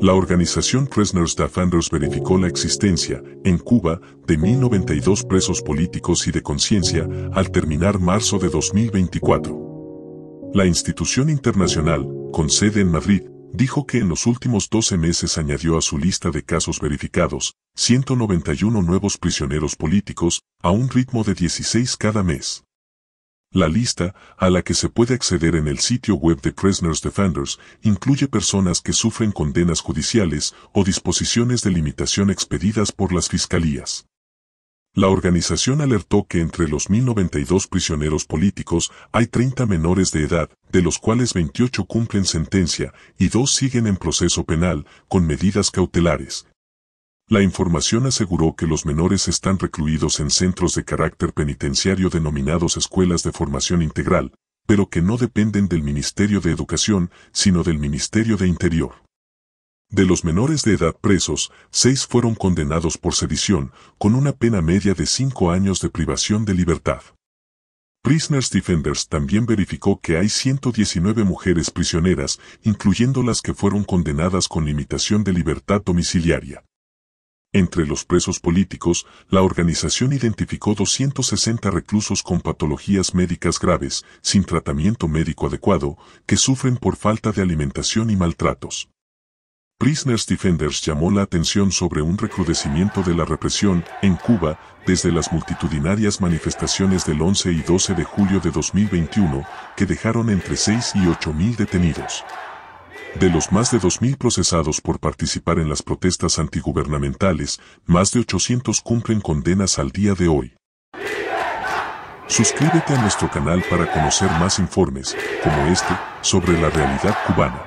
La organización Kresner's Defenders verificó la existencia, en Cuba, de 1.092 presos políticos y de conciencia al terminar marzo de 2024. La institución internacional, con sede en Madrid, dijo que en los últimos 12 meses añadió a su lista de casos verificados 191 nuevos prisioneros políticos, a un ritmo de 16 cada mes. La lista, a la que se puede acceder en el sitio web de Prisoners Defenders, incluye personas que sufren condenas judiciales o disposiciones de limitación expedidas por las fiscalías. La organización alertó que entre los 1092 prisioneros políticos hay 30 menores de edad, de los cuales 28 cumplen sentencia y dos siguen en proceso penal con medidas cautelares, la información aseguró que los menores están recluidos en centros de carácter penitenciario denominados escuelas de formación integral, pero que no dependen del Ministerio de Educación, sino del Ministerio de Interior. De los menores de edad presos, seis fueron condenados por sedición, con una pena media de cinco años de privación de libertad. Prisoners Defenders también verificó que hay 119 mujeres prisioneras, incluyendo las que fueron condenadas con limitación de libertad domiciliaria. Entre los presos políticos, la organización identificó 260 reclusos con patologías médicas graves, sin tratamiento médico adecuado, que sufren por falta de alimentación y maltratos. Prisoners Defenders llamó la atención sobre un recrudecimiento de la represión en Cuba desde las multitudinarias manifestaciones del 11 y 12 de julio de 2021, que dejaron entre 6 y 8 mil detenidos. De los más de 2.000 procesados por participar en las protestas antigubernamentales, más de 800 cumplen condenas al día de hoy. Suscríbete a nuestro canal para conocer más informes, como este, sobre la realidad cubana.